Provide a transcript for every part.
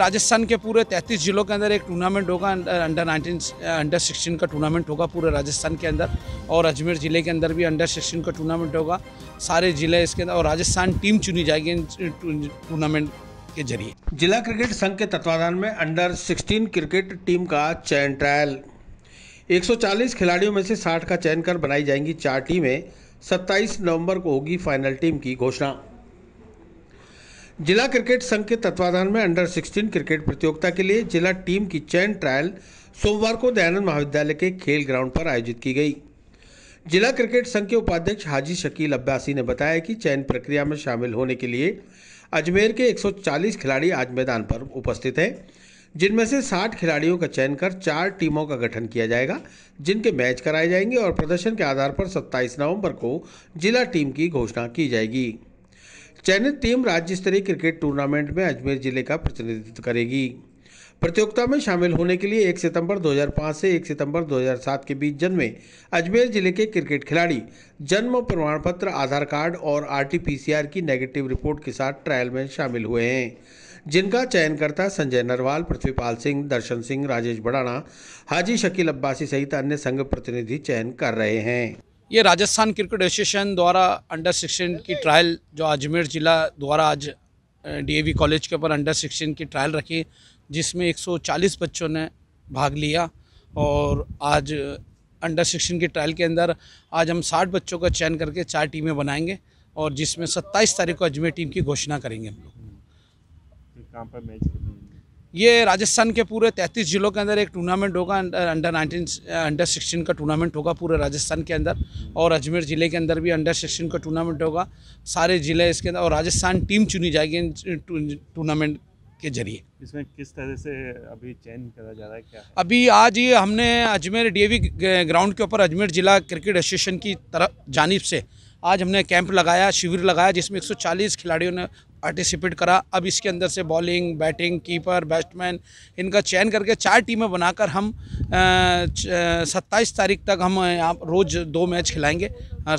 राजस्थान के पूरे 33 जिलों के अंदर एक टूर्नामेंट होगा अंडर 19 अंडर 16 का टूर्नामेंट होगा पूरे राजस्थान के अंदर और अजमेर ज़िले के अंदर भी अंडर 16 का टूर्नामेंट होगा सारे ज़िले इसके अंदर और राजस्थान टीम चुनी जाएगी इन टूर्नामेंट के जरिए जिला क्रिकेट संघ के तत्वाधान में अंडर सिक्सटीन क्रिकेट टीम का चयन ट्रायल एक खिलाड़ियों में से साठ का चयन कर बनाई जाएंगी चार टीमें सत्ताईस नवम्बर को होगी फाइनल टीम की घोषणा जिला क्रिकेट संघ के तत्वाधान में अंडर 16 क्रिकेट प्रतियोगिता के लिए जिला टीम की चयन ट्रायल सोमवार को दयानंद महाविद्यालय के खेल ग्राउंड पर आयोजित की गई जिला क्रिकेट संघ के उपाध्यक्ष हाजी शकील अब्बासी ने बताया कि चयन प्रक्रिया में शामिल होने के लिए अजमेर के 140 खिलाड़ी आज मैदान पर उपस्थित हैं जिनमें से 60 खिलाड़ियों का चयन कर चार टीमों का गठन किया जाएगा जिनके मैच कराए जाएंगे और प्रदर्शन के आधार पर 27 नवंबर को जिला टीम की घोषणा की जाएगी चयनित टीम राज्य स्तरीय क्रिकेट टूर्नामेंट में अजमेर जिले का प्रतिनिधित्व करेगी प्रतियोगिता में शामिल होने के लिए 1 सितंबर 2005 से 1 सितंबर 2007 के बीच जन्मे अजमेर जिले के क्रिकेट खिलाड़ी जन्म प्रमाण पत्र आधार कार्ड और आरटीपीसीआर की नेगेटिव रिपोर्ट के साथ ट्रायल में शामिल हुए हैं जिनका चयनकर्ता संजय नरवाल पृथ्वीपाल सिंह दर्शन सिंह राजेश बड़ाना हाजी शकील अब्बासी सहित अन्य संघ प्रतिनिधि चयन कर रहे हैं ये राजस्थान क्रिकेट एसोसिएशन द्वारा अंडर सिक्सटीन की ट्रायल जो अजमेर ज़िला द्वारा आज डीएवी कॉलेज के ऊपर अंडर सिक्सटीन की ट्रायल रखी जिसमें 140 बच्चों ने भाग लिया और आज अंडर सिक्सटीन की ट्रायल के अंदर आज हम 60 बच्चों का चयन करके चार टीमें बनाएंगे और जिसमें 27 तारीख को अजमेर टीम की घोषणा करेंगे हम लोग ये राजस्थान के पूरे 33 जिलों के अंदर एक टूर्नामेंट होगा अंडर 19 अंडर 16 का टूर्नामेंट होगा पूरे राजस्थान के अंदर और अजमेर ज़िले के अंदर भी अंडर 16 का टूर्नामेंट होगा सारे ज़िले इसके अंदर और राजस्थान टीम चुनी जाएगी इन टूर्नामेंट uh, के जरिए इसमें किस तरह से अभी चयन करा जा रहा है क्या है? अभी आज ये हमने अजमेर डी ग्राउंड के ऊपर अजमेर ज़िला क्रिकेट एसोसिएशन की तरफ जानब से आज हमने कैंप लगाया शिविर लगाया जिसमें 140 खिलाड़ियों ने पार्टिसिपेट करा अब इसके अंदर से बॉलिंग बैटिंग कीपर बैट्समैन इनका चयन करके चार टीमें बनाकर हम सत्ताईस तारीख तक हम यहाँ रोज़ दो मैच खिलाएंगे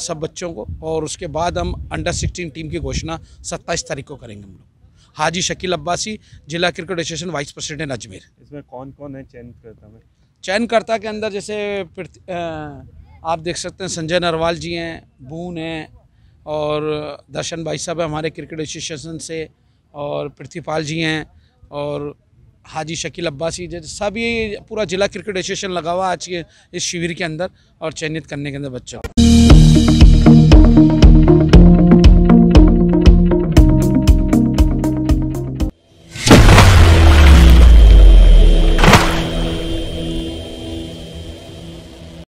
सब बच्चों को और उसके बाद हम अंडर सिक्सटीन टीम की घोषणा सत्ताईस तारीख को करेंगे हम लोग हाजी शकील अब्बासी जिला cricket association vice president Ajmer इसमें कौन कौन है चयनकर्ता में चयनकर्ता के अंदर जैसे आप देख सकते हैं संजय नरवाल जी हैं बून हैं और दर्शन भाई साहब हमारे क्रिकेट एसोसिएशन से और पृथ्वीपाल जी हैं और हाजी शकील अब्बासी जैसे सब ये पूरा जिला क्रिकेट एसोसिएशन लगा हुआ आज के इस शिविर के अंदर और चयनित करने के अंदर बच्चों